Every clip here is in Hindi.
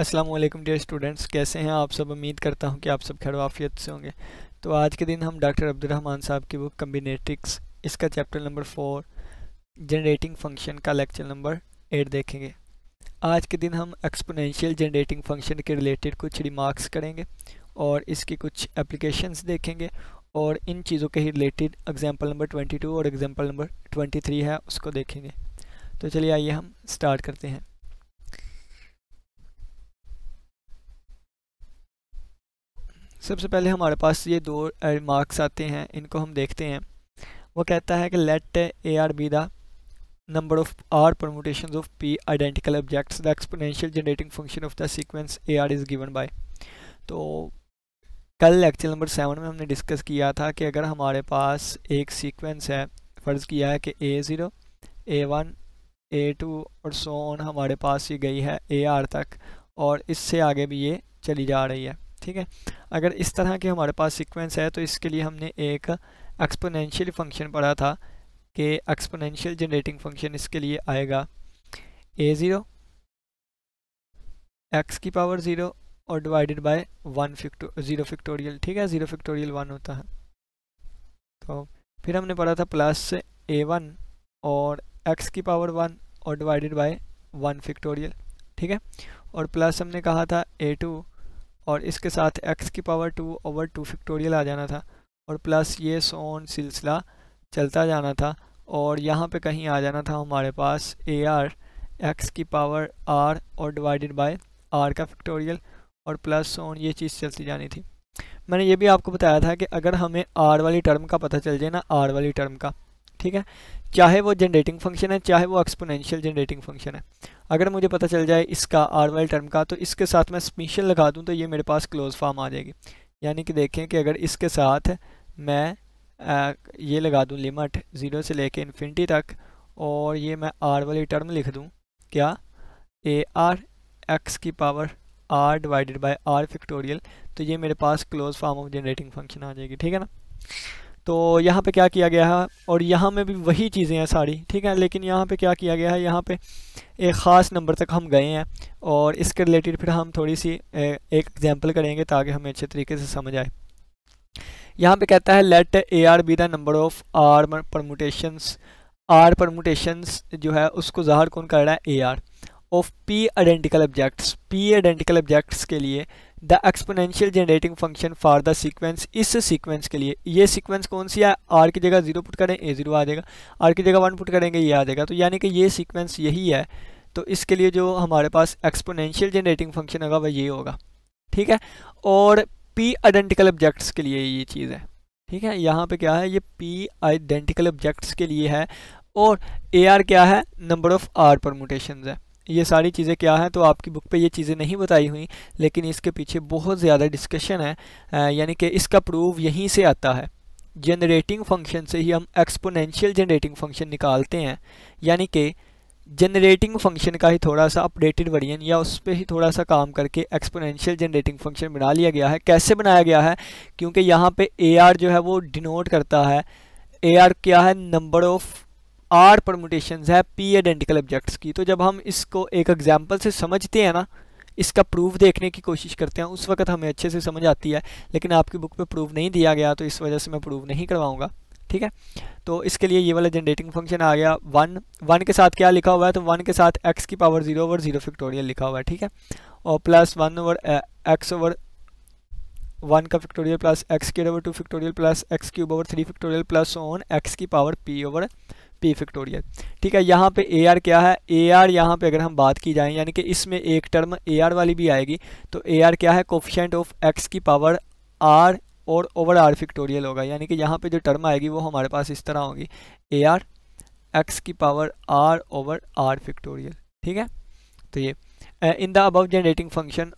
अस्सलाम वालेकुम डियर स्टूडेंट्स कैसे हैं आप सब उम्मीद करता हूं कि आप सब खैर वाफियत से होंगे तो आज के दिन हम डॉक्टर अब्दुलरहमान साहब की बुक कम्बिनेटिक्स इसका chapter number four generating function का लेक्चर नंबर एट देखेंगे आज के दिन हम एक्सपोनेंशियल जनरेटिंग फंक्शन के रिलेटेड कुछ रिमार्क्स करेंगे और इसकी कुछ एप्लीकेशंस देखेंगे और इन चीज़ों के ही रिलेटेड एग्जाम्पल नंबर ट्वेंटी और एग्जाम्पल नंबर ट्वेंटी है उसको देखेंगे तो चलिए आइए हम स्टार्ट करते हैं सबसे पहले हमारे पास ये दो मार्क्स आते हैं इनको हम देखते हैं वो कहता है कि let A R be the number of R permutation of P identical objects the exponential generating function of the sequence A R is given by तो कल लेक्चर नंबर सेवन में हमने डिस्कस किया था कि अगर हमारे पास एक सीक्वेंस है फ़र्ज़ किया है कि A zero A one A two और सोन हमारे पास ये गई है ए आर तक और इससे आगे भी ये चली जा रही है ठीक है अगर इस तरह के हमारे पास सीक्वेंस है तो इसके लिए हमने एक एक्सपोनेंशियल फंक्शन पढ़ा था कि एक्सपोनेंशियल जनरेटिंग फंक्शन इसके लिए आएगा ए ज़ीरो एक्स की पावर ज़ीरो और डिवाइडेड बाय वन फिक्टो ज़ीरो फिक्टोरियल ठीक है ज़ीरो फिक्टोरियल वन होता है तो फिर हमने पढ़ा था प्लस ए वन और एक्स की पावर वन और डिवाइडेड बाय वन फिक्टोरियल ठीक है और प्लस हमने कहा था ए टू और इसके साथ एक्स की power two over two factorial आ जाना था और प्लस ये सोन सिलसिला चलता जाना था और यहाँ पे कहीं आ जाना था हमारे पास ए आर एक्स की पावर आर और डिवाइडेड बाय आर का फिक्टोरियल और प्लस सोन ये चीज़ चलती जानी थी मैंने ये भी आपको बताया था कि अगर हमें आर वाली टर्म का पता चल जाए ना आर वाली टर्म का ठीक है चाहे वो जनरेटिंग फंक्शन है चाहे वो एक्सपोनेंशियल जनरेटिंग फंक्शन है अगर मुझे पता चल जाए इसका आर वाइल टर्म का तो इसके साथ मैं स्पीशल लगा दूँ तो ये मेरे पास क्लोज फॉर्म आ जाएगी यानी कि देखें कि अगर इसके साथ मैं आ, ये लगा दूँ लिमिट ज़ीरो से कर इन्फिनिटी तक और ये मैं आर वाली टर्म लिख दूँ क्या ए आर एक्स की power r divided by r factorial तो ये मेरे पास close form of generating function आ जाएगी ठीक है ना तो यहाँ पे क्या किया गया है और यहाँ में भी वही चीज़ें हैं सारी ठीक है लेकिन यहाँ पे क्या किया गया है यहाँ पे एक ख़ास नंबर तक हम गए हैं और इसके रिलेटेड फिर हम थोड़ी सी एक एग्जांपल करेंगे ताकि हमें अच्छे तरीके से समझ आए यहाँ पे कहता है let A R be the number of r permutations r permutations जो है उसको ज़ाहर कौन कर रहा है a r of P identical objects p identical objects के लिए the exponential generating function for the sequence इस सीक्वेंस के लिए ये सीक्वेंस कौन सी है आर की जगह जीरो पुट करें ए जीरो आ जाएगा आर की जगह वन पुट करेंगे ये आ जाएगा तो यानी कि ये सीक्वेंस यही है तो इसके लिए जो हमारे पास एक्सपोनेंशियल जनरेटिंग फंक्शन होगा वह ये होगा ठीक है और पी आइडेंटिकल ऑब्जेक्ट्स के लिए ये चीज़ है ठीक है यहाँ पे क्या है ये पी आइडेंटिकल ऑब्जेक्ट्स के लिए है और ए आर क्या है नंबर ऑफ़ आर परमोटेशन है ये सारी चीज़ें क्या हैं तो आपकी बुक पे ये चीज़ें नहीं बताई हुई लेकिन इसके पीछे बहुत ज़्यादा डिस्कशन है यानी कि इसका प्रूव यहीं से आता है जनरेटिंग फंक्शन से ही हम एक्सपोनेंशियल जनरेटिंग फंक्शन निकालते हैं यानी कि जनरेटिंग फंक्शन का ही थोड़ा सा अपडेटेड वर्जन या उस पर ही थोड़ा सा काम करके एक्सपोनेंशियल जनरेटिंग फंक्शन बना लिया गया है कैसे बनाया गया है क्योंकि यहाँ पे ए जो है वो डिनोट करता है ए क्या है नंबर ऑफ़ आर परमोटेशन है पी आइडेंटिकल ऑब्जेक्ट्स की तो जब हम इसको एक एग्जाम्पल से समझते हैं ना इसका प्रूफ देखने की कोशिश करते हैं उस वक्त हमें अच्छे से समझ आती है लेकिन आपकी बुक पे प्रूफ नहीं दिया गया तो इस वजह से मैं प्रूफ नहीं करवाऊंगा ठीक है तो इसके लिए ये वाला जनरेटिंग फंक्शन आ गया वन वन के साथ क्या लिखा हुआ है तो वन के साथ एक्स की power zero over zero factorial लिखा हुआ है ठीक है और plus one over x over one का फिक्टोरियल प्लस एक्स के over two factorial plus x cube over three factorial plus on x की power p over p factorial ठीक है यहाँ पे ए आर क्या है ए आर यहाँ पे अगर हम बात की जाए यानी कि इसमें एक टर्म ए आर वाली भी आएगी तो ए आर क्या है कोफिशेंट ऑफ एक्स की पावर आर और ओवर आर फिक्टोरियल होगा यानी कि यहाँ पे जो टर्म आएगी वो हमारे पास इस तरह होगी ए आर एक्स की power r over r factorial ठीक है तो ये in the above generating function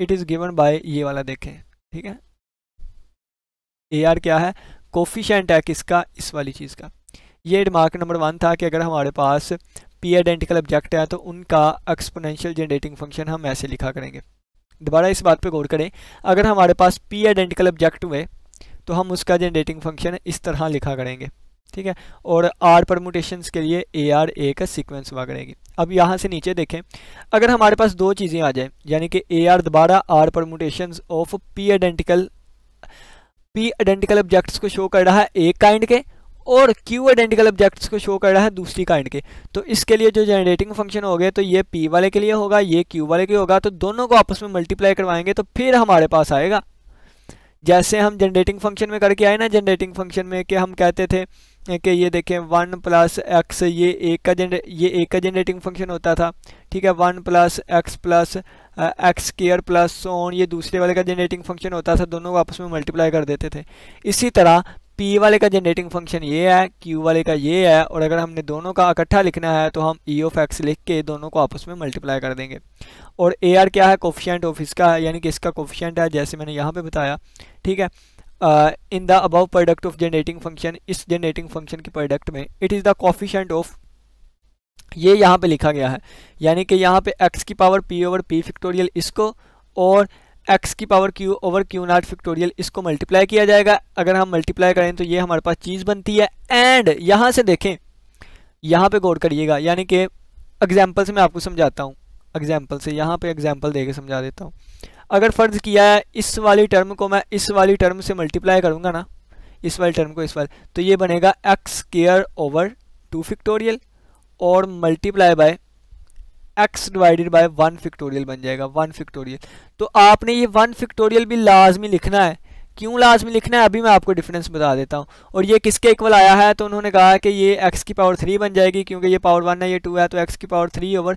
it is given by ये वाला देखें ठीक है ए आर क्या है कोफिशेंट है किसका इस वाली चीज़ का ये रिमार्क नंबर वन था कि अगर हमारे पास पी आइडेंटिकल ऑब्जेक्ट है तो उनका एक्सपोनेंशियल जनरेटिंग फंक्शन हम ऐसे लिखा करेंगे दोबारा इस बात पर गौर करें अगर हमारे पास पी आइडेंटिकल ऑब्जेक्ट हुए तो हम उसका जनरेटिंग फंक्शन इस तरह लिखा करेंगे ठीक है और आर परमोटेशन के लिए ए आर ए का सीक्वेंस हुआ करेगी अब यहाँ से नीचे देखें अगर हमारे पास दो चीज़ें आ जाए यानी कि ए आर दोबारा r permutation of P identical p identical objects को शो कर रहा है ए काइंड के और क्यू आइडेंटिकल ऑब्जेक्ट्स को शो कर रहा है दूसरी काइंड के तो इसके लिए जो जनरेटिंग फंक्शन हो गए तो ये पी वाले के लिए होगा ये क्यू वाले के होगा तो दोनों को आपस में मल्टीप्लाई करवाएंगे तो फिर हमारे पास आएगा जैसे हम जनरेटिंग फंक्शन में करके आए ना जनरेटिंग फंक्शन में कि हम कहते थे कि ये देखें वन प्लस एक्स ये एक का जनरे ये एक का जनरेटिंग फंक्शन होता था ठीक है one plus x plus x square plus so on ये दूसरे वाले का जनरेटिंग फंक्शन होता था दोनों को आपस में मल्टीप्लाई कर देते थे इसी तरह पी वाले का जनरेटिंग फंक्शन ये है क्यू वाले का ये है और अगर हमने दोनों का इकट्ठा लिखना है तो हम ई ऑफ एक्स लिख के दोनों को आपस में मल्टीप्लाई कर देंगे और ए आर क्या है कोफिशेंट ऑफ इसका है यानी कि इसका कोफिशेंट है जैसे मैंने यहाँ पे बताया ठीक है in the above product of generating function इस जनरेटिंग फंक्शन के प्रोडक्ट में it is the coefficient of ये यहाँ पर लिखा गया है यानी कि यहाँ पर एक्स की power p over p factorial इसको और एक्स की power q over q not factorial इसको मल्टीप्लाई किया जाएगा अगर हम मल्टीप्लाई करें तो ये हमारे पास चीज़ बनती है एंड यहाँ से देखें यहाँ पे गौर करिएगा यानी कि एग्जाम्पल से मैं आपको समझाता हूँ एग्जाम्पल से यहाँ पे एग्जाम्पल दे के समझा देता हूँ अगर फ़र्ज़ किया है इस वाली टर्म को मैं इस वाली टर्म से मल्टीप्लाई करूँगा ना इस वाली टर्म को इस वाले तो ये बनेगा x square over two factorial और multiply by x divided by one factorial बन जाएगा वन फिक्टोरियल तो आपने ये वन फिक्टोरियल भी लाजमी लिखना है क्यों लाजमी लिखना है अभी मैं आपको डिफरेंस बता देता हूँ और ये किसके इक्वल आया है तो उन्होंने कहा कि ये एक्स की पावर थ्री बन जाएगी क्योंकि ये पावर वन है ये टू है तो एक्स की power three over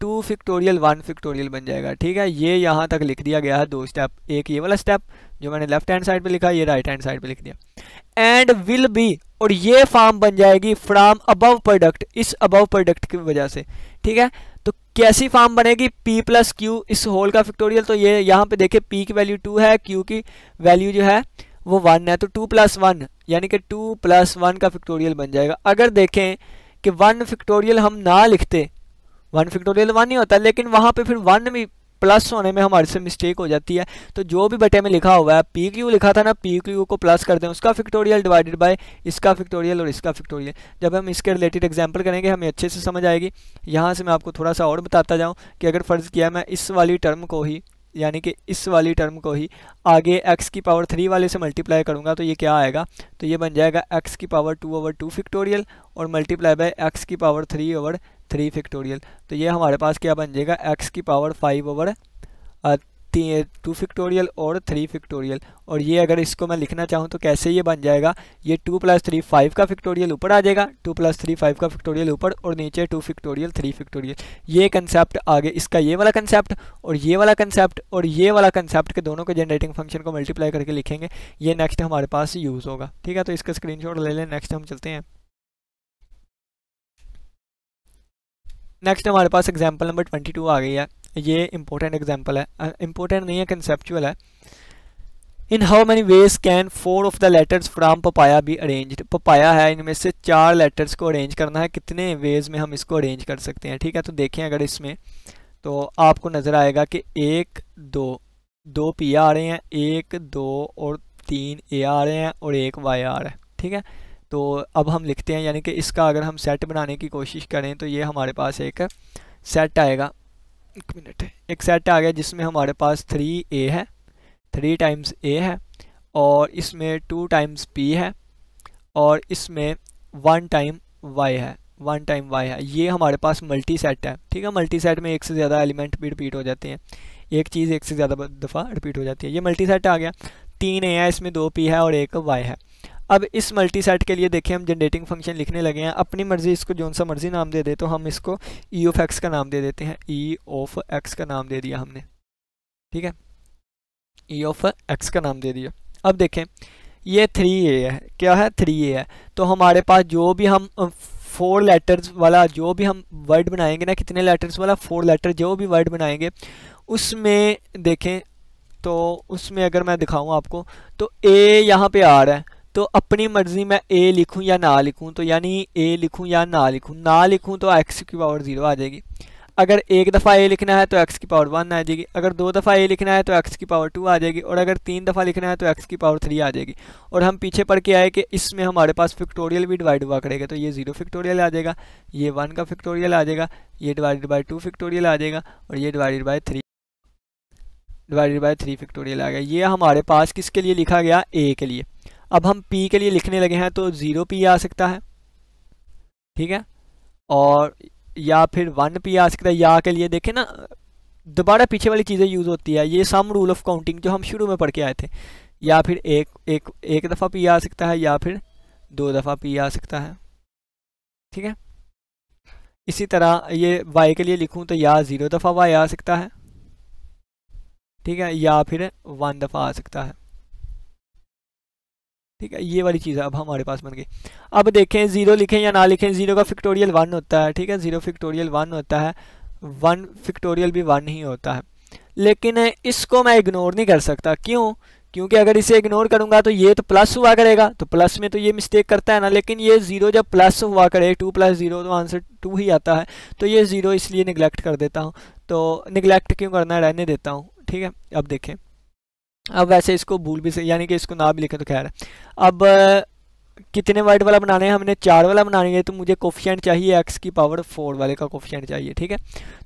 two factorial one factorial बन जाएगा ठीक है ये यहाँ तक लिख दिया गया है दो स्टेप एक ये वाला स्टेप जो मैंने लेफ्ट हैंड साइड पर लिखा ये राइट हैंड साइड पर लिख दिया एंड विल बी और ये फॉर्म बन जाएगी फ्राम अबव प्रोडक्ट इस अबव प्रोडक्ट की वजह से ठीक है तो कैसी फॉर्म बनेगी p प्लस क्यू इस होल का फैक्टोरियल तो ये यहाँ पे देखिए p की वैल्यू टू है q की वैल्यू जो है वो वन है तो टू प्लस वन यानी कि टू प्लस वन का फैक्टोरियल बन जाएगा अगर देखें कि वन फैक्टोरियल हम ना लिखते वन फैक्टोरियल वन ही होता लेकिन वहाँ पे फिर वन भी प्लस होने में हमारे से मिस्टेक हो जाती है तो जो भी बटे में लिखा हुआ है पी क्यू लिखा था ना पी क्यू को प्लस कर दें उसका फिक्टोरियल डिवाइडेड बाय इसका फिक्टोरियल और इसका फिक्टोरियल जब हम इसके रिलेटेड एग्जाम्पल करेंगे हमें अच्छे से समझ आएगी यहाँ से मैं आपको थोड़ा सा और बताता जाऊँ कि अगर फ़र्ज़ किया मैं इस वाली टर्म को ही यानी कि इस वाली टर्म को ही आगे एक्स की पावर थ्री वाले से मल्टीप्लाई करूँगा तो ये क्या आएगा तो ये बन जाएगा एक्स की power two over two factorial और मल्टीप्लाई बाय एक्स की power three over three factorial तो ये हमारे पास क्या बन जाएगा एक्स की power five over two factorial और थ्री फिक्टोरियल और ये अगर इसको मैं लिखना चाहूँ तो कैसे ये बन जाएगा ये टू प्लस थ्री फाइव का फिक्टोरियल ऊपर आ जाएगा टू प्लस थ्री फाइव का फिक्टोरियल ऊपर और नीचे टू फिक्टोरियल थ्री फिक्टोरियल ये कंसेप्ट आगे इसका ये वाला कंसेप्ट और ये वाला कंसेप्ट और ये वाला कंसेप्ट के दोनों के जनरेटिंग फंक्शन को मल्टीप्लाई करके लिखेंगे ये नेक्स्ट हमारे पास यूज़ होगा ठीक है तो इसका स्क्रीन ले लें नेक्स्ट हम चलते हैं नेक्स्ट हमारे पास एग्जाम्पल नंबर ट्वेंटी टू आ गई है ये इंपॉर्टेंट एग्जाम्पल है इंपॉर्टेंट नहीं है कंसेप्चुअल है in how many ways can four of the letters from papaya be arranged papaya है इनमें से चार लेटर्स को अरेंज करना है कितने वेज में हम इसको अरेंज कर सकते हैं ठीक है तो देखें अगर इसमें तो आपको नज़र आएगा कि एक दो दो पी आ रहे हैं एक दो और तीन ए आ रहे हैं और एक वाई आ रहा है ठीक है तो अब हम लिखते हैं यानी कि इसका अगर हम सेट बनाने की कोशिश करें तो ये हमारे पास एक सेट आएगा एक मिनट एक सेट आ गया जिसमें हमारे पास थ्री ए है थ्री टाइम्स ए है और इसमें टू टाइम्स पी है और इसमें वन टाइम वाई है वन टाइम वाई है ये हमारे पास मल्टी सेट है ठीक है मल्टी सेट में एक से ज़्यादा एलिमेंट भी रिपीट हो जाते हैं एक चीज़ एक से ज़्यादा दफ़ा रिपीट हो जाती है ये मल्टी सेट आ गया तीन ए है इसमें दो पी है और एक वाई है अब इस मल्टी सेट के लिए देखें हम जनरेटिंग फंक्शन लिखने लगे हैं अपनी मर्जी इसको जो सा मर्जी नाम दे दे तो हम इसको ई ऑफ एक्स का नाम दे देते हैं ई ऑफ एक्स का नाम दे दिया हमने ठीक है ई ऑफ एक्स का नाम दे दिया अब देखें ये थ्री ए है क्या है थ्री ए है तो हमारे पास जो भी हम फोर लेटर्स वाला जो भी हम वर्ड बनाएंगे ना कितने लेटर्स वाला फोर लेटर जो भी वर्ड बनाएंगे उसमें देखें तो उसमें अगर मैं दिखाऊं आपको तो ए यहाँ पे आ रहा है तो अपनी मर्ज़ी मैं ए लिखूं या ना लिखूं तो यानी ए लिखूं या ना लिखूं ना लिखूं तो एक्स की पावर ज़ीरो आ जाएगी अगर एक दफ़ा ए लिखना है तो एक्स की पावर वन आ जाएगी अगर दो दफ़ा ए लिखना है तो एक्स की पावर टू आ जाएगी और अगर तीन दफ़ा लिखना है तो एक्स की पावर थ्री आ जाएगी और हम पीछे पढ़ के आए कि इसमें हमारे पास फिक्टोरियल भी डिवाइड हुआ करेगा तो ये जीरो फिक्टोरियल आ जाएगा ये वन का फिक्टोरियल आ जाएगा ये डिवाइडेड बाई टू फिक्टोरियल आ जाएगा और ये divided by three divided by three factorial आ गया ये हमारे पास किसके लिए लिखा गया ए के लिए अब हम पी के लिए लिखने लगे हैं तो ज़ीरो पी आ सकता है ठीक है और या फिर वन पी आ सकता है या के लिए देखें ना दोबारा पीछे वाली चीज़ें यूज़ होती है ये सम रूल ऑफ काउंटिंग जो हम शुरू में पढ़ के आए थे या फिर एक एक एक दफ़ा पी आ सकता है या फिर दो दफ़ा पी आ सकता है ठीक है इसी तरह ये वाई के लिए लिखूँ तो या ज़ीरो दफ़ा वाई आ सकता है ठीक है या फिर वन दफ़ा आ सकता है ठीक है ये वाली चीज़ है अब हमारे पास बन गई अब देखें ज़ीरो लिखें या ना लिखें ज़ीरो का फिक्टोरियल वन होता है ठीक है ज़ीरो फिक्टोरियल वन होता है वन फिक्टोरियल भी वन ही होता है लेकिन इसको मैं इग्नोर नहीं कर सकता क्यों क्योंकि अगर इसे इग्नोर करूंगा तो ये तो प्लस हुआ करेगा तो प्लस में तो ये मिस्टेक करता है ना लेकिन ये ज़ीरो जब प्लस हुआ करे टू प्लस ज़ीरो तो आंसर टू ही आता है तो ये ज़ीरो इसलिए निगलेक्ट कर देता हूँ तो निगलेक्ट क्यों करना रहने देता हूँ ठीक है अब देखें अब वैसे इसको भूल भी यानी कि इसको ना भी लिखें तो खैर अब कितने वर्ड वाला बनाने हैं हमने चार वाला बनानी है तो मुझे कोफिशेंट चाहिए एक्स की पावर फोर वाले का कोफिशेंट चाहिए ठीक है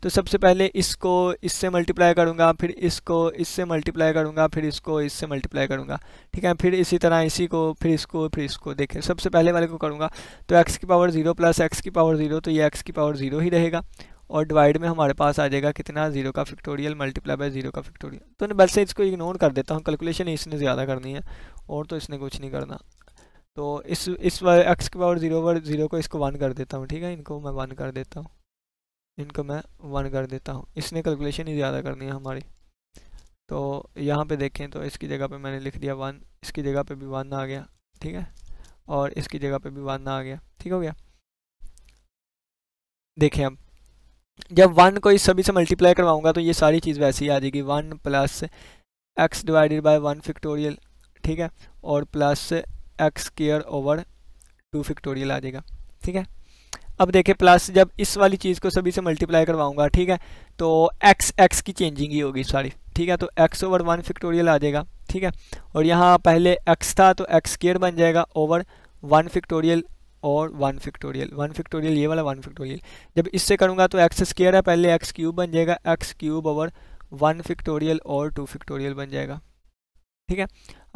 तो सबसे पहले इसको इससे मल्टीप्लाई करूँगा फिर इसको इससे मल्टीप्लाई करूँगा फिर इसको इससे मल्टीप्लाई करूँगा ठीक है फिर इसी तरह इसी को फिर इसको फिर इसको देखें सबसे पहले वाले को करूँगा तो एक्स की पावर जीरो प्लस एक्स की पावर जीरो तो ये एक्स की पावर जीरो ही रहेगा और डिवाइड में हमारे पास आ जाएगा कितना जीरो का फिक्टोरियल मल्टीप्लाई बाय जीरो का फिक्टोरियल तो मैं बस से इसको इग्नोर कर देता हूँ कैलकुलेशन इसने ज़्यादा करनी है और तो इसने कुछ नहीं करना तो इस इस एक्स के पावर जीरो पर जीरो को इसको वन कर देता हूँ ठीक है इनको मैं वन कर देता हूँ इनको मैं वन कर देता हूँ इसने कैलकुलेशन ही ज़्यादा करनी है हमारी तो यहाँ पे देखें तो इसकी जगह पे मैंने लिख दिया वन इसकी जगह पे भी वन आ गया ठीक है और इसकी जगह पे भी वन आ गया ठीक हो गया देखें अब जब वन को इस सभी से मल्टीप्लाई करवाऊंगा तो ये सारी चीज़ वैसी ही आ जाएगी one plus x divided by one factorial ठीक है और plus x square over two factorial आ जाएगा ठीक है अब देखिए प्लस जब इस वाली चीज़ को सभी से मल्टीप्लाई करवाऊंगा ठीक है तो एक्स एक्स की चेंजिंग ही होगी सारी ठीक है तो एक्स ओवर वन फिक्टोरियल आ जाएगा ठीक है और यहाँ पहले एक्स था तो एक्स केयर बन जाएगा ओवर वन फिक्टोरियल और वन फिक्टोरियल वन फिक्टोरियल ये वाला वन फिक्टोरियल जब इससे करूँगा तो एक्स स्केयर है पहले एक्स क्यूब बन जाएगा x cube over one factorial और टू फिक्टोरियल बन जाएगा ठीक है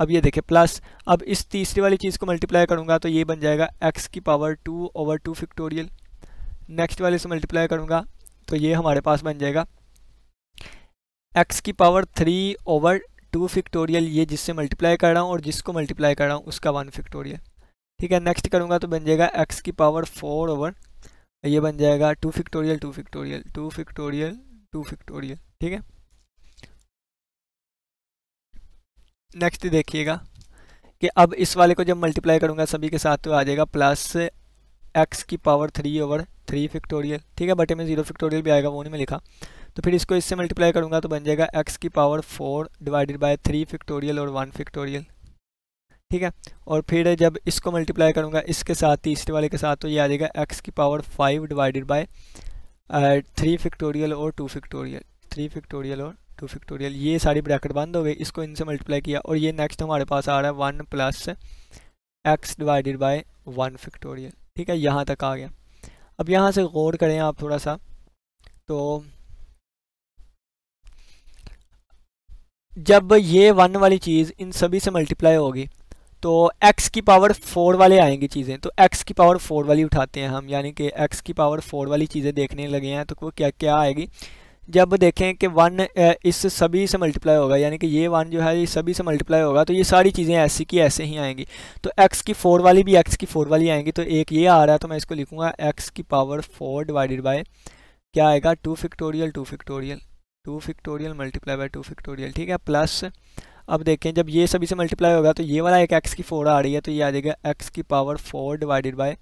अब ये देखे प्लस अब इस तीसरी वाली चीज़ को मल्टीप्लाई करूँगा तो ये बन जाएगा एक्स की power two over two factorial next वाले से मल्टीप्लाई करूँगा तो ये हमारे पास बन जाएगा एक्स की power three over two factorial ये जिससे मल्टीप्लाई कर रहा हूँ और जिसको मल्टीप्लाई कर रहा हूँ उसका वन फिक्टोरियल ठीक है नेक्स्ट करूँगा तो बन जाएगा एक्स की पावर फोर ओवर ये बन जाएगा two factorial two factorial two factorial two factorial ठीक है नेक्स्ट देखिएगा कि अब इस वाले को जब मल्टीप्लाई करूँगा सभी के साथ तो आ जाएगा प्लस एक्स की power three over three factorial ठीक है बटे में जीरो फिक्टोरियल भी आएगा वो नहीं मैं लिखा तो फिर इसको इससे मल्टीप्लाई करूँगा तो बन जाएगा एक्स की power four divided by three factorial और वन फिक्टोरियल ठीक है और फिर जब इसको मल्टीप्लाई करूँगा इसके साथ तीसरे वाले के साथ तो ये आ जाएगा एक्स की power five divided by three factorial और टू फिक्टोरियल थ्री फिक्टोरियल और टू फिक्टोरियल ये सारी ब्रैकेट बंद हो गई इसको इनसे मल्टीप्लाई किया और ये नेक्स्ट हमारे पास आ रहा है one plus x divided by one factorial ठीक है यहाँ तक आ गया अब यहाँ से गौर करें आप थोड़ा सा तो जब ये वन वाली चीज़ इन सभी से मल्टीप्लाई होगी तो x की पावर फोर वाले आएंगे चीज़ें तो x की पावर फोर वाली उठाते हैं हम यानी कि x की पावर फोर वाली चीज़ें देखने लगे हैं तो वो क्या क्या आएगी जब देखें कि वन इस सभी से मल्टीप्लाई होगा यानी कि ये वन जो है ये सभी से मल्टीप्लाई होगा तो ये सारी चीज़ें ऐसी की ऐसे ही आएंगी तो x की फोर वाली भी x की फोर वाली आएंगी तो एक ये आ रहा है तो मैं इसको लिखूँगा x की पावर फोर डिवाइडेड बाय क्या आएगा two factorial two factorial two factorial multiply by two factorial ठीक है प्लस अब देखें जब ये सभी से मल्टीप्लाई होगा तो ये वाला एक एक्स की फोर आ रही है तो ये आ जाएगा एक्स की power four divided by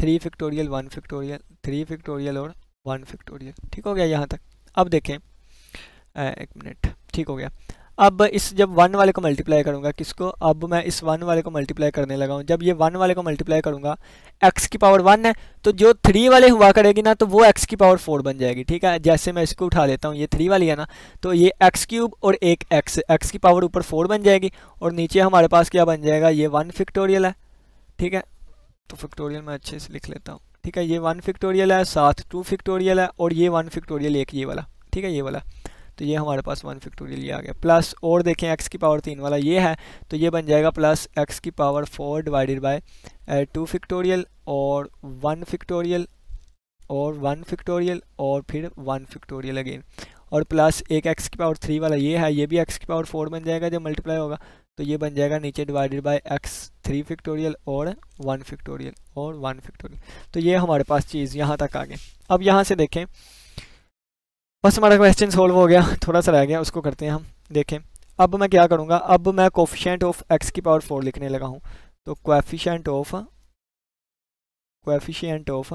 three factorial one factorial three factorial और वन फिक्टोरियल ठीक हो गया यहाँ तक अब देखें एक मिनट ठीक हो गया अब इस जब वन वाले को मल्टीप्लाई करूँगा किसको अब मैं इस वन वाले को मल्टीप्लाई करने लगा हूँ जब ये वन वाले को मल्टीप्लाई करूँगा एक्स की पावर वन है तो जो थ्री वाले हुआ करेगी ना तो वो एक्स की पावर फोर बन जाएगी ठीक है जैसे मैं इसको उठा लेता हूँ ये थ्री वाली है ना तो ये एक्स क्यूब और एक एक्स एक्स की पावर ऊपर फोर बन जाएगी और नीचे हमारे पास क्या बन जाएगा ये वन फिक्टोरियल है ठीक है तो फिक्टोरियल मैं अच्छे से लिख लेता हूँ ठीक है ये वन फिक्टोरियल है साथ टू फिक्टोरियल है और ये वन फिक्टोरियल एक ये वाला ठीक है ये वाला तो ये हमारे पास वन फैक्टोरियल ये आ गया प्लस और देखें एक्स की पावर तीन वाला ये है तो ये बन जाएगा प्लस एक्स की power four divided by two factorial और वन फैक्टोरियल और वन फैक्टोरियल और फिर वन फैक्टोरियल अगेन और प्लस एक एक्स की पावर थ्री वाला ये है ये भी एक्स की पावर फोर बन जाएगा जब मल्टीप्लाई होगा तो ये बन जाएगा नीचे divided by x three factorial और वन फैक्टोरियल और वन फैक्टोरियल तो ये हमारे पास चीज़ यहाँ तक आ गई अब यहाँ से देखें बस हमारा क्वेश्चन सोल्व हो गया थोड़ा सा रह गया उसको करते हैं हम देखें अब मैं क्या करूँगा अब मैं कोफिशेंट ऑफ एक्स की पावर फोर लिखने लगा हूँ तो coefficient of coefficient of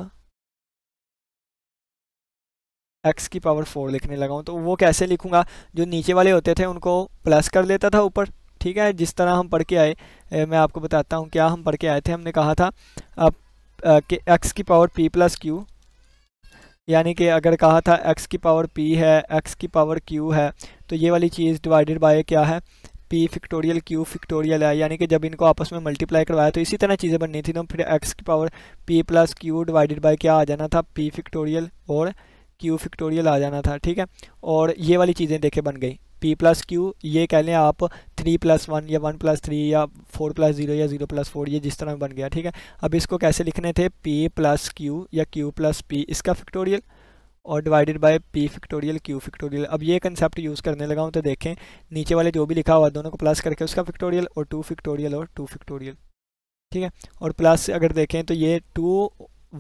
x की पावर फोर लिखने लगा हूँ तो वो कैसे लिखूँगा जो नीचे वाले होते थे उनको प्लस कर लेता था ऊपर ठीक है जिस तरह हम पढ़ के आए ए, मैं आपको बताता हूँ क्या हम पढ़ के आए थे हमने कहा था अब कि एक्स की पावर पी प्लस क्यू यानी कि अगर कहा था एक्स की पावर पी है एक्स की पावर क्यू है तो ये वाली चीज़ डिवाइडेड बाय क्या है पी फिक्टोरियल क्यू फिक्टोरियल है यानी कि जब इनको आपस में मल्टीप्लाई करवाया तो इसी तरह चीज़ें बननी थी तो फिर एक्स की power p plus q divided by क्या आ जाना था पी फिक्टोरियल और क्यू फिक्टोरियल आ जाना था ठीक है और ये वाली चीज़ें देखे बन गई पी प्लस क्यू ये कह लें आप थ्री प्लस वन या वन प्लस थ्री या फोर प्लस ज़ीरो या ज़ीरो प्लस फोर ये जिस तरह बन गया ठीक है अब इसको कैसे लिखने थे पी प्लस क्यू या क्यू प्लस पी इसका फैक्टोरियल और divided by p factorial q factorial अब ये कंसेप्ट यूज़ करने लगा हूँ तो देखें नीचे वाले जो भी लिखा हुआ दोनों को प्लस करके उसका फैक्टोरियल और टू फैक्टोरियल और टू फैक्टोरियल ठीक है और प्लस अगर देखें तो ये टू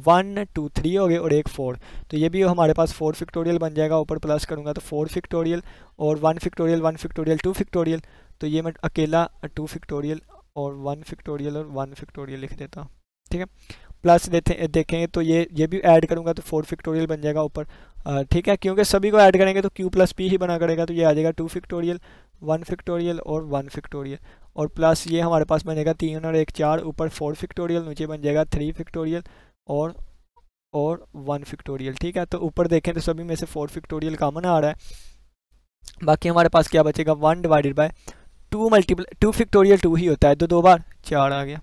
वन टू थ्री हो गए और एक फोर तो ये भी हमारे पास फोर फिक्टोरियल बन जाएगा ऊपर प्लस करूँगा तो फोर फिक्टोरियल और one factorial one factorial two factorial तो ये मैं अकेला टू फिक्टोरियल और वन फिक्टोरियल और वन फिक्टोरियल लिख देता हूँ ठीक है प्लस देते देखेंगे तो ये ये भी ऐड करूँगा तो फोर फिक्टोरियल बन जाएगा ऊपर ठीक है क्योंकि सभी को ऐड करेंगे तो क्यू प्लस पी ही बना करेगा तो ये आ जाएगा टू फिक्टोरियल वन फिक्टोरियल और वन फिक्टोरियल और प्लस ये हमारे पास बनेगा तीन और एक चार ऊपर फोर फिक्टोरियल नीचे बन जाएगा थ्री फिक्टोरियल और और वन फिक्टोरियल ठीक है तो ऊपर देखें तो सभी में से फोर फिक्टोरियल कॉमन आ रहा है बाकी हमारे पास क्या बचेगा one divided by two multiple two factorial two ही होता है तो दो बार चार आ गया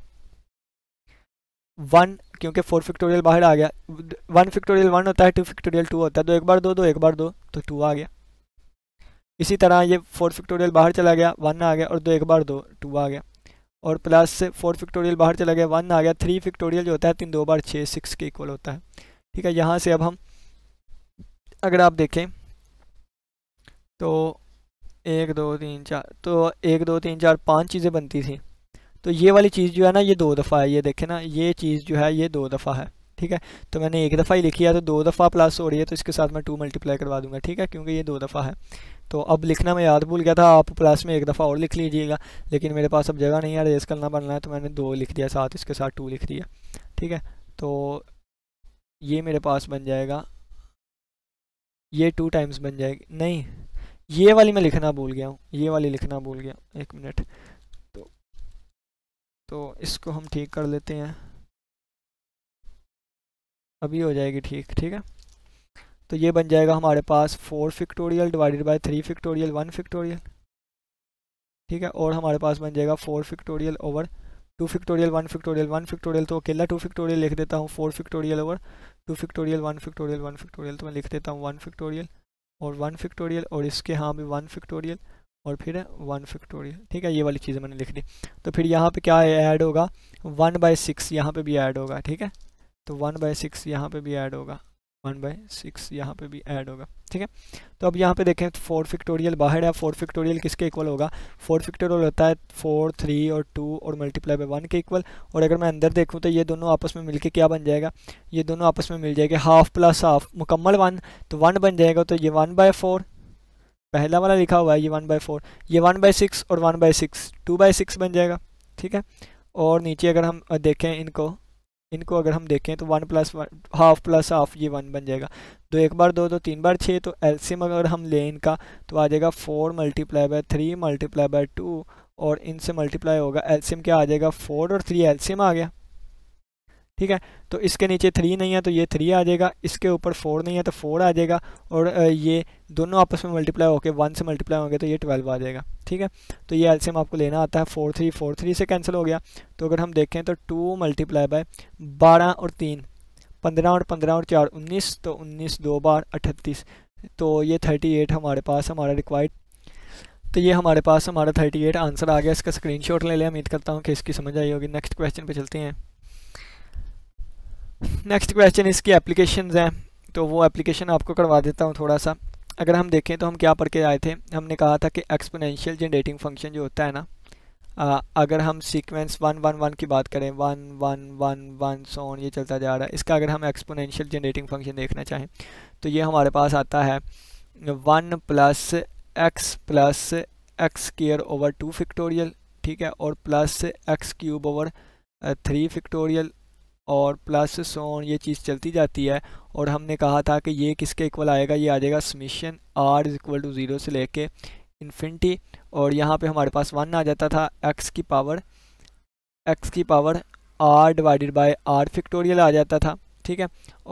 वन क्योंकि फोर फिक्टोरियल बाहर आ गया वन फिक्टोरियल वन होता है टू फिक्टोरियल टू होता है दो तो एक बार दो दो एक बार दो तो टू आ गया इसी तरह ये फोर फिक्टोरियल बाहर चला गया वन आ गया और दो एक बार दो टू आ गया और प्लस फोर फिक्टोरियल बाहर चला गया वन आ गया थ्री फिक्टोरियल जो होता है तीन दो बार छः सिक्स के इक्वल होता है ठीक है यहाँ से अब हम अगर आप देखें तो एक दो तीन चार तो एक दो तीन चार पांच चीज़ें बनती थी तो ये वाली चीज़ जो है ना ये दो दफ़ा है ये देखें ना ये चीज़ जो है ये दो दफ़ा है ठीक है तो मैंने एक दफ़ा ही लिखी है तो दो दफ़ा प्लस हो रही है तो इसके साथ मैं टू मल्टीप्लाई करवा दूंगा ठीक है क्योंकि ये दो दफ़ा है तो अब लिखना मैं याद भूल गया था आप प्लस में एक दफ़ा और लिख लीजिएगा लेकिन मेरे पास अब जगह नहीं है रेस करना बन रहा है तो मैंने दो लिख दिया साथ इसके साथ टू लिख दिया ठीक है तो ये मेरे पास बन जाएगा ये टू टाइम्स बन जाएगी नहीं ये वाली मैं लिखना भूल गया हूँ ये वाली लिखना भूल गया एक मिनट तो तो इसको हम ठीक कर लेते हैं अभी हो जाएगी ठीक ठीक है तो ये बन जाएगा हमारे पास four factorial divided by three factorial one factorial ठीक है और हमारे पास बन जाएगा four factorial over two factorial one factorial one factorial तो अकेला टू फिक्टोरियल लिख देता हूँ four factorial over two factorial one factorial one factorial तो मैं लिख देता हूँ वन फिक्टोरियल और वन फिक्टोरियल और इसके हाँ भी वन फिक्टोरियल और फिर वन फिक्टोरियल ठीक है ये वाली चीज़ें मैंने लिख दी तो फिर यहाँ पे क्या ऐड होगा वन बाई सिक्स यहाँ पर भी ऐड होगा ठीक है तो वन बाई सिक्स यहाँ पर भी ऐड होगा वन बाई सिक्स यहाँ पर भी ऐड होगा ठीक है तो अब यहाँ पे देखें फोर फिक्टोरियल बाहर है फोर फिक्टोरियल किसके इक्वल होगा फोर फिक्टोरियल होता है फोर थ्री और टू और मल्टीप्लाई बाय वन के इक्वल और अगर मैं अंदर देखूँ तो ये दोनों आपस में मिलके क्या बन जाएगा ये दोनों आपस में मिल जाएगा हाफ प्लस हाफ मुकम्मल वन तो वन बन जाएगा तो ये वन बाय फोर पहला वाला लिखा हुआ है ये वन बाई फोर ये वन बाई सिक्स और one by six two by six बन जाएगा ठीक है और नीचे अगर हम देखें इनको इनको अगर हम देखें तो one plus one half plus half ये वन बन जाएगा दो तो एक बार दो दो तीन बार छः तो एल्सियम अगर हम लें इनका तो आ जाएगा four multiply by three multiply by two और इनसे मल्टीप्लाई होगा एल्सियम क्या आ जाएगा फोर और थ्री एल्सियम आ गया ठीक है तो इसके नीचे थ्री नहीं है तो ये थ्री आ जाएगा इसके ऊपर फोर नहीं है तो फोर आ जाएगा और ये दोनों आपस में मल्टीप्लाई होकर वन से मल्टीप्लाई होंगे तो ये ट्वेल्व आ जाएगा ठीक है तो ये एल्सियम आपको लेना आता है फोर थ्री फोर थ्री से कैंसिल हो गया तो अगर हम देखें तो टू मल्टीप्लाई बाय बारह और तीन पंद्रह और पंद्रह और चार उन्नीस तो उन्नीस दो बार अठतीस तो ये थर्टी एट हमारे पास हमारा रिक्वायर्ड तो ये हमारे पास हमारा थर्टी एट आंसर आ गया इसका स्क्रीनशॉट ले लें उम्मीद करता हूँ कि इसकी समझ आई होगी नेक्स्ट क्वेश्चन पे चलते हैं नेक्स्ट क्वेश्चन इसकी एप्लीकेशन हैं तो वो एप्लीकेशन आपको करवा देता हूँ थोड़ा सा अगर हम देखें तो हम क्या पढ़ के आए थे हमने कहा था कि एक्सपोनेंशियल जनरेटिंग फंक्शन जो होता है ना आ, अगर हम सीक्वेंस वन वन वन की बात करें one one one one so on ये चलता जा रहा है इसका अगर हम एक्सपोनेंशियल जनरेटिंग फंक्शन देखना चाहें तो ये हमारे पास आता है one plus x plus x square over two factorial ठीक है और plus x cube over three factorial और प्लस सोन ये चीज़ चलती जाती है और हमने कहा था कि ये किसके इक्वल आएगा ये आ जाएगा summation r is equal to zero से लेके इन्फिनटी और यहाँ पे हमारे पास वन आ जाता था एक्स की पावर एक्स की power r divided by r factorial आ जाता था ठीक है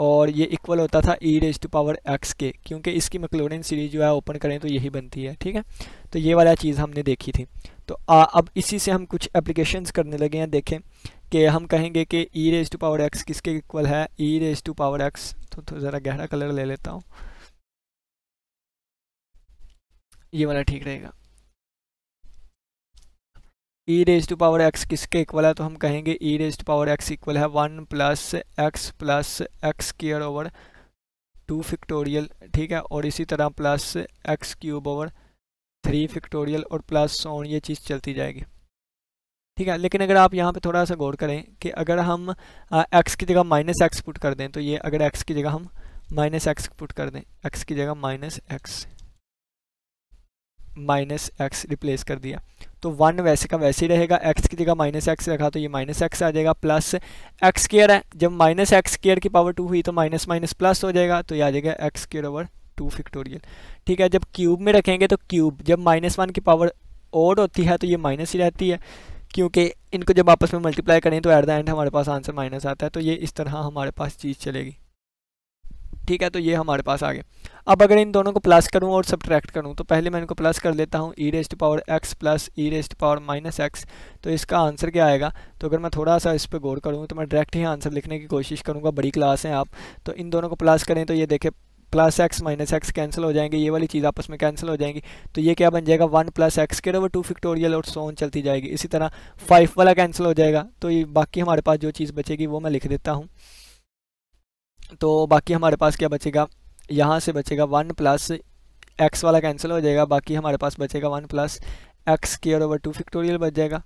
और ये इक्वल होता था e raise to power x के क्योंकि इसकी मकलोरिन सीरीज जो है ओपन करें तो यही बनती है ठीक है तो ये वाला चीज़ हमने देखी थी तो आ, अब इसी से हम कुछ एप्लीकेशंस करने लगे हैं देखें कि हम कहेंगे कि e raise to power x किसके इक्वल है e raise to power x तो, तो ज़रा गहरा कलर ले लेता हूँ ये वाला ठीक रहेगा e raise to power x किसके इक्वल है तो हम कहेंगे e raise to power x equal है one plus x plus x square over two factorial ठीक है और इसी तरह plus x cube over three factorial और प्लस ऑन ये चीज़ चलती जाएगी ठीक है लेकिन अगर आप यहाँ पे थोड़ा सा गौर करें कि अगर हम एक्स की जगह माइनस एक्स पुट कर दें तो ये अगर एक्स की जगह हम माइनस एक्स पुट कर दें एक्स की जगह minus x minus x replace कर दिया तो वन वैसे का वैसे ही रहेगा एक्स की जगह माइनस एक्स रखा तो ये माइनस एक्स आ जाएगा प्लस एक्स केयर है जब माइनस एक्स केयर की पावर टू हुई तो माइनस माइनस प्लस हो जाएगा तो ये आ जाएगा x square over two factorial ठीक है जब क्यूब में रखेंगे तो क्यूब जब माइनस वन की पावर और होती है तो ये माइनस ही रहती है क्योंकि इनको जब आपस में मल्टीप्लाई करें तो एट द एंड हमारे पास आंसर माइनस आता है तो ये इस तरह हमारे पास चीज़ चलेगी ठीक है तो ये हमारे पास आ गया अब अगर इन दोनों को प्लस करूं और सब्ट्रैक्ट करूं तो पहले मैं इनको प्लस कर लेता हूं e raised power x plus e raised power minus x तो इसका आंसर क्या आएगा तो अगर मैं थोड़ा सा इस पर गौर करूं तो मैं डायरेक्ट ही आंसर लिखने की कोशिश करूंगा बड़ी क्लास है आप तो इन दोनों को प्लस करें तो ये देखें plus x minus x cancel हो जाएंगे ये वाली चीज़ आपस में कैंसिल हो जाएंगी तो ये क्या बन जाएगा वन प्लस एक्स के ओवर टू फिक्टोरियल और सोन चलती जाएगी इसी तरह फाइव वाला कैंसिल हो जाएगा तो ये बाकी हमारे पास जो चीज़ बचेगी वो मैं लिख देता हूँ तो बाकी हमारे पास क्या बचेगा यहाँ से बचेगा वन प्लस एक्स वाला कैंसिल हो जाएगा बाकी हमारे पास बचेगा one plus x square over two factorial बच जाएगा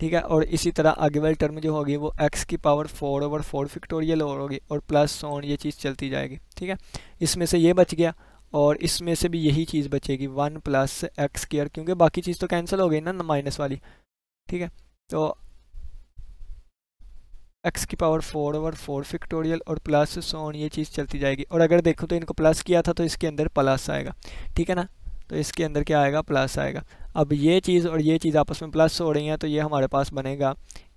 ठीक है और इसी तरह आगे वाली टर्म जो होगी वो एक्स की power four over four factorial और होगी और प्लस सोन ये चीज़ चलती जाएगी ठीक है इसमें से ये बच गया और इसमें से भी यही चीज़ बचेगी वन प्लस एक्स केयर क्योंकि बाकी चीज़ तो कैंसिल हो गई ना माइनस वाली ठीक है तो एक्स की power four over four factorial और प्लस सोन ये चीज़ चलती जाएगी और अगर देखो तो इनको प्लस किया था तो इसके अंदर प्लस आएगा ठीक है ना तो इसके अंदर क्या आएगा प्लस आएगा अब ये चीज़ और ये चीज़ आपस में प्लस हो रही हैं तो ये हमारे पास बनेगा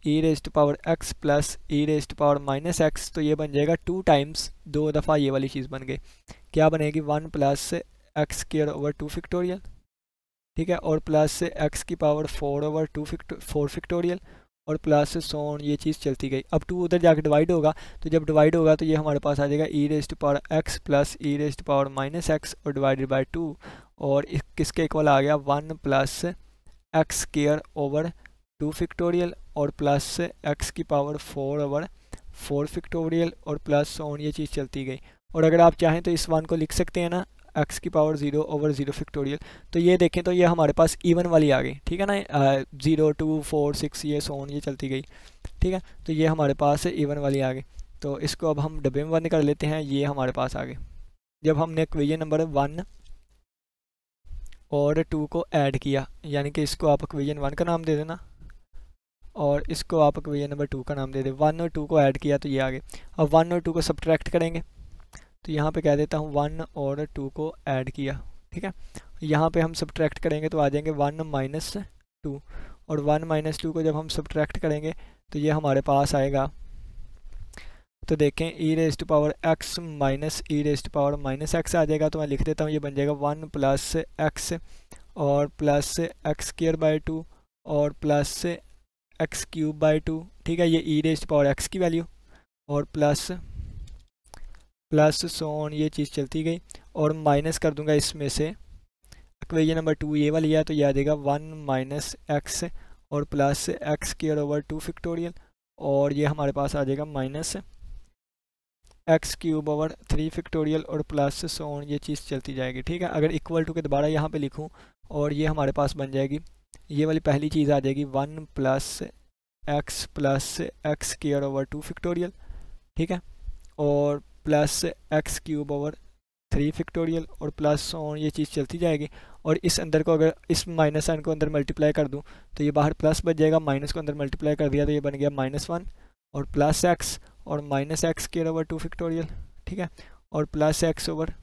e raise to power x plus e raise to power minus x तो ये बन जाएगा टू टाइम्स दो दफ़ा ये वाली चीज़ बन गई क्या बनेगी one plus x square over two factorial ठीक है और प्लस एक्स की power four over two fact four factorial और प्लस सोन ये चीज़ चलती गई अब टू उधर जाके डिवाइड होगा तो जब डिवाइड होगा तो ये हमारे पास आ जाएगा e raised power x plus e raised power minus x और डिवाइडेड बाई टू और किसके इक्वल आ गया one plus x square over two factorial और प्लस एक्स की power four over four factorial और प्लस सोन ये चीज़ चलती गई और अगर आप चाहें तो इस वन को लिख सकते हैं ना एक्स की power zero over zero factorial तो ये देखें तो ये हमारे पास इवन वाली आ गई ठीक है ना जीरो टू फोर सिक्स ये सोन ये चलती गई ठीक है तो ये हमारे पास इवन वाली आ गई तो इसको अब हम डब्बे में वन कर लेते हैं ये हमारे पास आ गए जब हमने क्वेजन नंबर वन और टू को ऐड किया यानी कि इसको आप क्वेजन वन का नाम दे देना और इसको आप क्वेजन नंबर टू का नाम दे दें वन और टू को ऐड किया तो ये आ गए अब वन और टू को सब्ट्रैक्ट करेंगे तो यहाँ पे कह देता हूँ वन और टू को ऐड किया ठीक है यहाँ पे हम सब्ट्रैक्ट करेंगे तो आ जाएंगे वन माइनस टू और वन माइनस टू को जब हम सब्ट्रैक्ट करेंगे तो ये हमारे पास आएगा तो देखें e raise to power x minus e raise to power minus x आ जाएगा तो मैं लिख देता हूँ ये बन जाएगा वन प्लस एक्स और plus x square by two और plus x cube by two ठीक है ये e raise to power x की वैल्यू और प्लस प्लस सोन ये चीज़ चलती गई और माइनस कर दूंगा इसमें से इक्वेजन नंबर टू ये वाली है तो ये आ जाएगा वन माइनस एक्स और plus x square over two factorial और ये हमारे पास आ जाएगा minus x cube over three factorial और प्लस सोन ये चीज़ चलती जाएगी ठीक है अगर इक्वल टू के दोबारा यहाँ पर लिखूँ और ये हमारे पास बन जाएगी ये वाली पहली चीज़ आ जाएगी one plus x plus x square over two factorial ठीक है और plus x cube over three factorial और प्लस ऑन ये चीज़ चलती जाएगी और इस अंदर को अगर इस माइनस साइन को अंदर मल्टीप्लाई कर दूँ तो ये बाहर प्लस बच जाएगा माइनस को अंदर मल्टीप्लाई कर दिया तो ये बन गया माइनस वन और प्लस एक्स और minus x square over two factorial ठीक है और plus x over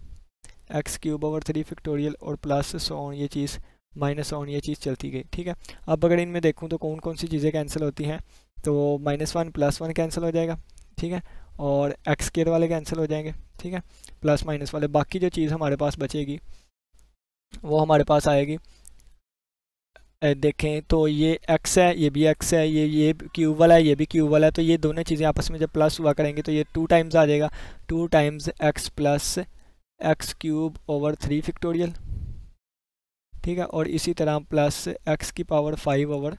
x cube over three factorial और प्लस सोन ये चीज़ माइनस ऑन ये चीज़ चलती गई ठीक है अब अगर इनमें देखूँ तो कौन कौन सी चीज़ें कैंसिल होती हैं तो minus one plus one cancel हो जाएगा ठीक है और एक्स स्केयर वाले कैंसिल हो जाएंगे ठीक है प्लस माइनस वाले बाकी जो चीज़ हमारे पास बचेगी वो हमारे पास आएगी देखें तो ये एक्स है ये भी एक्स है ये ये क्यूब वाला है ये भी क्यूब वाला है तो ये दोनों चीज़ें आपस में जब प्लस हुआ करेंगे तो ये टू टाइम्स आ जाएगा two times x plus x cube over three factorial ठीक है और इसी तरह प्लस एक्स की power five over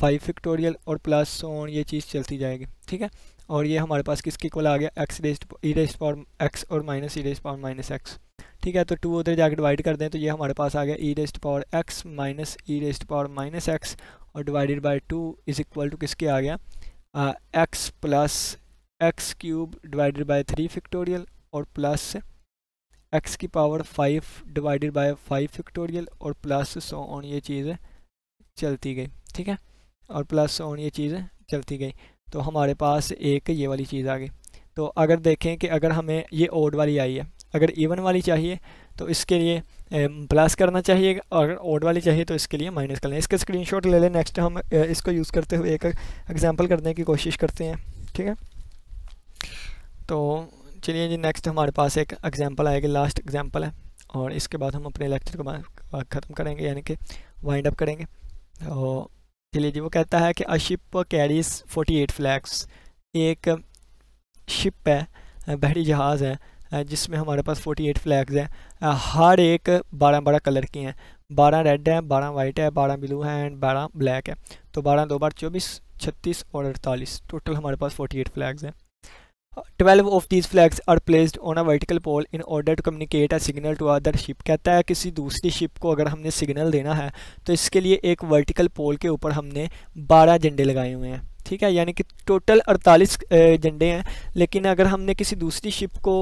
five factorial और प्लस ऑन ये चीज़ चलती जाएगी ठीक है और ये हमारे पास किसके इक्वल आ गया x raised e raised power x और minus e raised power minus x ठीक है तो टू उधर जाकर डिवाइड कर दें तो ये हमारे पास आ गया e raised power x minus e raised power minus x और divided by two is equal to किसके आ गया x plus x cube divided by three factorial और प्लस एक्स की power five divided by five factorial और प्लस सो ऑन ये चीज़ चलती गई ठीक है और प्लस ऑन ये चीज़ चलती गई तो हमारे पास एक ये वाली चीज़ आ गई तो अगर देखें कि अगर हमें ये ओड वाली आई है अगर इवन वाली चाहिए तो इसके लिए प्लस करना चाहिए अगर ओड वाली चाहिए तो इसके लिए माइनस करना है इसका शॉट ले लें नेक्स्ट हम इसको यूज़ करते हुए एक एग्जाम्पल करने की कोशिश करते हैं ठीक है तो चलिए जी नेक्स्ट हमारे पास एक एग्जाम्पल आएगा लास्ट एग्जाम्पल है और इसके बाद हम अपने लेक्चर को ख़त्म करेंगे यानी कि वाइंड अप करेंगे तो चलिए जी वो कहता है कि अ शिप कैरीज 48 फ्लैग्स एक शिप है बहरी जहाज़ है जिसमें हमारे पास 48 फ्लैग्स हैं हर एक बारह बारह कलर की हैं बारह रेड है बारह वाइट है बारह ब्लू है एंड बारह ब्लैक है तो बारह दो बार चौबीस छत्तीस और अड़तालीस टोटल हमारे पास 48 फ्लैग्स हैं twelve of these flags are placed on a vertical pole in order to communicate a signal to other ship कहता है किसी दूसरी शिप को अगर हमने सिग्नल देना है तो इसके लिए एक वर्टिकल पोल के ऊपर हमने बारह झंडे लगाए हुए हैं ठीक है यानी कि टोटल 48 झंडे हैं लेकिन अगर हमने किसी दूसरी शिप को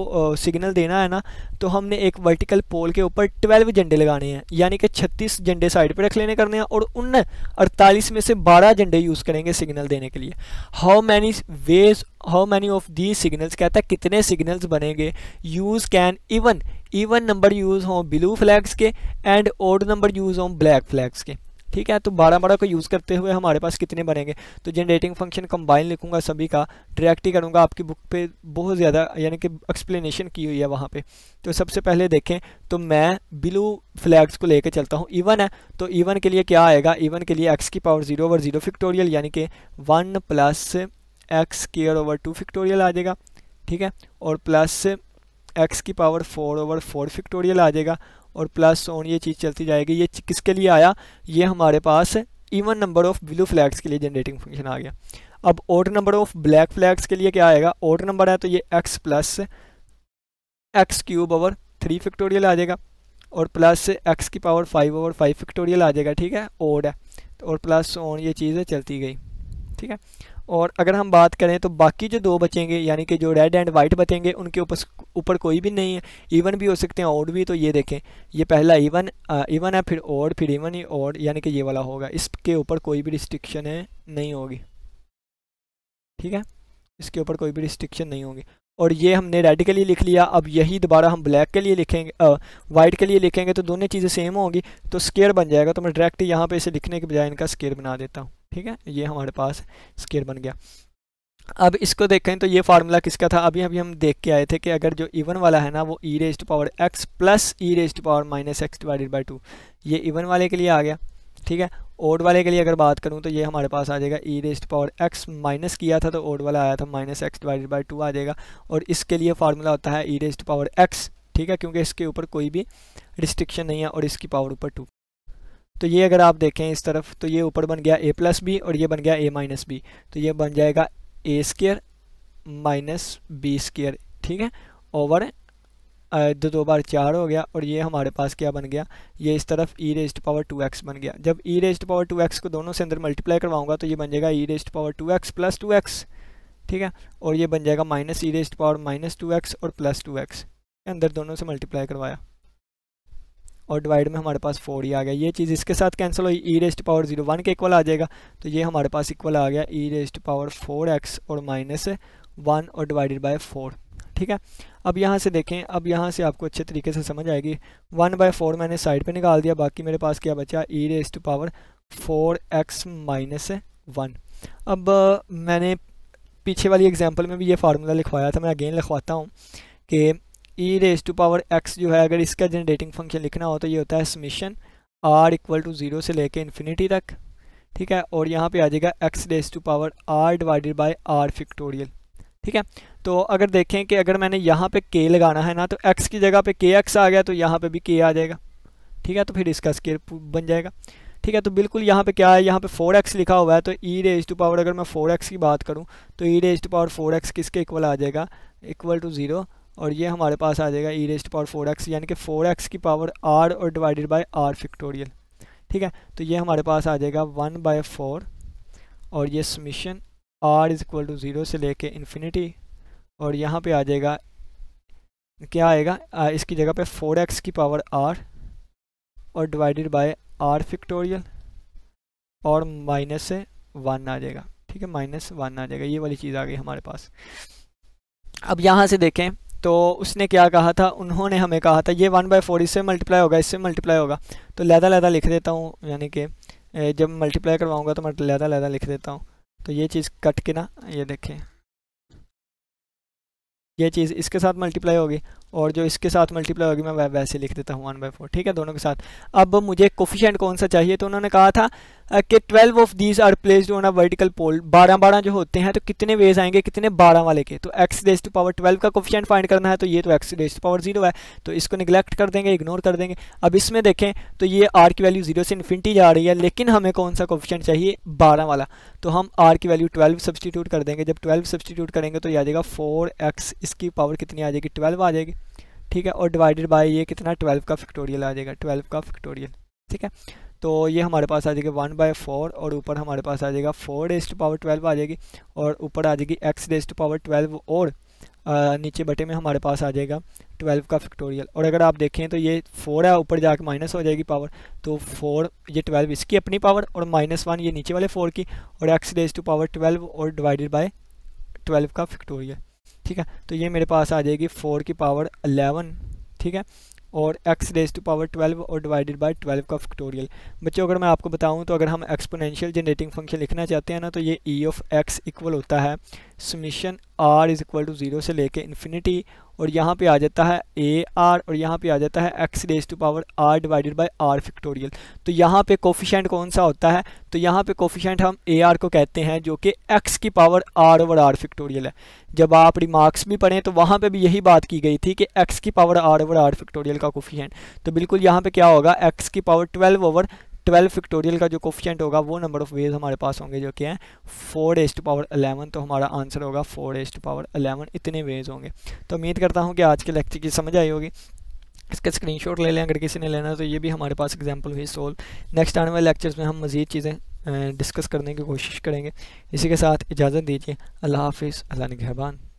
सिग्नल देना है ना तो हमने एक वर्टिकल पोल के ऊपर 12 झंडे लगाने हैं यानी कि 36 झंडे साइड पे रख लेने करने हैं और उन 48 में से 12 झंडे यूज़ करेंगे सिग्नल देने के लिए how many ways how many of the signals कहता है कितने सिग्नल्स बनेंगे use can even even number use हों ब्लू फ्लैग्स के एंड ओड नंबर यूज़ हों ब्लैक फ्लैग्स के ठीक है तो बारह बारह को यूज़ करते हुए हमारे पास कितने बनेंगे तो जनरेटिंग फंक्शन कंबाइन लिखूंगा सभी का डायरेक्ट ही करूँगा आपकी बुक पे बहुत ज़्यादा यानी कि एक्सप्लेनेशन की हुई है वहाँ पे तो सबसे पहले देखें तो मैं ब्लू फ्लैग्स को लेकर चलता हूँ इवन है तो इवन के लिए क्या आएगा इवन के लिए एक्स की power zero over zero factorial यानी कि one plus x square over two factorial आ जाएगा ठीक है और प्लस एक्स की power four over four factorial आ जाएगा और प्लस ऑन ये चीज़ चलती जाएगी ये किसके लिए आया ये हमारे पास even number of blue flags के लिए जनरेटिंग फंक्शन आ गया अब odd number of black flags के लिए क्या आएगा ऑड नंबर है तो ये x plus x cube over three factorial आ जाएगा और प्लस एक्स की power five over five factorial आ जाएगा ठीक है ओड है तो और प्लस ऑन ये चीज़ें चलती गई ठीक है और अगर हम बात करें तो बाकी जो दो बचेंगे यानी कि जो रेड एंड वाइट बचेंगे उनके ऊपर ऊपर कोई भी नहीं है इवन भी हो सकते हैं ऑड भी तो ये देखें ये पहला इवन इवन है फिर ऑड फिर इवन ही ऑड यानी कि ये वाला होगा इसके ऊपर कोई भी रिस्ट्रिक्शन है नहीं होगी ठीक है इसके ऊपर कोई भी रिस्ट्रिक्शन नहीं होगी और ये हमने रेड के लिए लिख लिया अब यही दोबारा हम ब्लैक के लिए लिखेंगे वाइट के लिए लिखेंगे तो दोनों चीज़ें सेम होंगी तो स्केयर बन जाएगा तो मैं डायरेक्ट यहाँ पे इसे लिखने के बजाय इनका स्केयर बना देता हूँ ठीक है ये हमारे पास स्केयर बन गया अब इसको देखें तो ये फार्मूला किसका था अभी अभी हम देख के आए थे कि अगर जो इवन वाला है ना वो e raise to power x plus e raise to power minus x divided by two ये इवन वाले के लिए आ गया ठीक है ओड वाले के लिए अगर बात करूँ तो ये हमारे पास आ जाएगा e raised power x minus किया था तो ओड वाला आया था minus x divided by two आ जाएगा और इसके लिए फार्मूला होता है ई रेस्ट पावर एक्स ठीक है क्योंकि इसके ऊपर कोई भी रिस्ट्रिक्शन नहीं है और इसकी पावर ऊपर टू तो ये अगर आप देखें इस तरफ तो ये ऊपर बन गया ए प्लस बी और ये बन गया ए माइनस बी तो ये बन जाएगा a square minus b square ठीक है ओवर दो दो बार चार हो गया और ये हमारे पास क्या बन गया ये इस तरफ e raised power two x बन गया जब e raised power two x को दोनों से अंदर मल्टीप्लाई करवाऊंगा तो ये बन जाएगा e raised power two x plus two x ठीक है और ये बन जाएगा minus e raised power minus two x और प्लस टू एक्स अंदर दोनों से मल्टीप्लाई करवाया और डिवाइड में हमारे पास फोर ही आ गया ये चीज़ इसके साथ कैंसिल हुई e raised power zero one के इक्वल आ जाएगा तो ये हमारे पास इक्वल आ गया e raised power four x और माइनस वन और डिवाइडेड बाय फोर ठीक है अब यहाँ से देखें अब यहाँ से आपको अच्छे तरीके से समझ आएगी वन बाय फोर मैंने साइड पे निकाल दिया बाकी मेरे पास क्या बचा e raised power four x minus one अब मैंने पीछे वाली एग्जाम्पल में भी ये फार्मूला लिखवाया था मैं अगेन लिखवाता हूँ कि e raise to power x जो है अगर इसका जनरेटिंग फंक्शन लिखना हो तो ये होता है summation r equal to zero से लेके इन्फिनिटी तक ठीक है और यहाँ पे आ जाएगा x raise to power r divided by r factorial ठीक है तो अगर देखें कि अगर मैंने यहाँ पे के लगाना है ना तो एक्स की जगह पे के एक्स आ गया तो यहाँ पे भी के आ जाएगा ठीक है तो फिर इसका स्केयर बन जाएगा ठीक है तो बिल्कुल यहाँ पे क्या है यहाँ पे फोर एक्स लिखा हुआ है तो ई रेज टू पावर अगर मैं फोर एक्स की बात करूँ तो e raise to power four x किसके इक्वल आ जाएगा इक्वल टू ज़ीरो और ये हमारे पास आ जाएगा e raised power four x यानी कि फोर एक्स की पावर आर और डिवाइडेड बाय आर फिक्टोरियल ठीक है तो ये हमारे पास आ जाएगा वन बाय फोर और ये summation r is equal to zero से लेके इन्फिनिटी और यहाँ पे आ जाएगा क्या आएगा आ, इसकी जगह पे फोर एक्स की पावर आर और डिवाइडेड बाय आर फिक्टोरियल और माइनस से वन आ जाएगा ठीक है माइनस वन आ जाएगा ये वाली चीज़ आ गई हमारे पास अब यहाँ से देखें तो उसने क्या कहा था उन्होंने हमें कहा था ये वन बाई फोर इससे मल्टीप्लाई होगा इससे मल्टीप्लाई होगा तो लहदा लहदा लिख देता हूँ यानी कि जब मल्टीप्लाई करवाऊँगा तो मैं लहदा लहदा लिख देता हूँ तो ये चीज़ कट के ना ये देखें ये चीज़ इसके साथ मल्टीप्लाई होगी और जो इसके साथ मल्टीप्लाई होगी मैं वैसे लिख देता हूँ वन बाई फोर ठीक है दोनों के साथ अब मुझे कोफिशेंट कौन सा चाहिए तो उन्होंने कहा था कि twelve of these are placed on a vertical pole बारह बारह जो होते हैं तो कितने वेज आएंगे कितने बारह वाले के तो x raise to power twelve का कोफिशियंट फाइंड करना है तो ये तो x raise to power zero है तो इसको निगलेक्ट कर देंगे इग्नोर कर देंगे अब इसमें देखें तो ये आर की वैल्यू जीरो से इन्फिनिटी जा रही है लेकिन हमें कौन सा कोफिशियंट चाहिए बारह वाला तो हम आर की वैल्यू ट्वेल्व सब्सटीट्यूट कर देंगे जब ट्वेल्व सब्सटीट्यूट करेंगे तो ये आ जाएगा फोर एक्स इसकी पावर कितनी आ जाएगी ट्वेल्व आ जाएगी ठीक है और डिवाइडेड बाय ये कितना ट्वेल्व का फैक्टोरियल आ जाएगा ट्वेल्व का फैक्टोरियल ठीक है तो ये हमारे पास आ जाएगी वन बाई फोर और ऊपर हमारे पास आ जाएगा four raise to power twelve आ जाएगी और ऊपर आ जाएगी x raise to power twelve और नीचे बटे में हमारे पास आ जाएगा ट्वेल्व का फैक्टोरियल और अगर आप देखें तो ये फोर है ऊपर जाके माइनस हो जाएगी पावर तो फोर ये ट्वेल्व इसकी अपनी पावर और माइनस वन ये नीचे वाले फोर की और x raise to power twelve और डिवाइडेड बाय ट्वेल्व का फैक्टोरियल ठीक है तो ये मेरे पास आ जाएगी फोर की पावर अलेवन ठीक है और एक्स रेज टू पावर 12 और डिवाइडेड बाय 12 का फैक्टोरियल बच्चों अगर मैं आपको बताऊं तो अगर हम एक्सपोनेंशियल जनरेटिंग फंक्शन लिखना चाहते हैं ना तो ये ई ऑफ एक्स इक्वल होता है summation r is equal to zero से लेके इन्फिनिटी और यहाँ पे आ जाता है ए आर और यहाँ पे आ जाता है x raise to power r divided by r factorial तो यहाँ पे कोफिशेंट कौन सा होता है तो यहाँ पे कोफिशेंट हम ए आर को कहते हैं जो कि एक्स की power r over r factorial है जब आप रिमार्क्स भी पढ़ें तो वहाँ पे भी यही बात की गई थी कि एक्स की power r over r factorial का कोफिशेंट तो बिल्कुल यहाँ पर क्या होगा एक्स की power twelve over twelve factorial का जो कोफिशेंट होगा वो नंबर ऑफ वेज हमारे पास होंगे जो कि हैं four raise to power eleven तो हमारा आंसर होगा four raise to power eleven इतने वेज होंगे तो उम्मीद करता हूँ कि आज के लेक्चर की समझ आई होगी इसका स्क्रीनशॉट ले लें अगर किसी ने लेना तो ये भी हमारे पास एग्जाम्पल हुई सोल्व नेक्स्ट आने वाले लेक्चर्स में हम मज़ीद चीज़ें डिस्कस करने की कोशिश करेंगे इसी के साथ इजाज़त दीजिए अल्लाह हाफिज़ अल्लाह निगहबान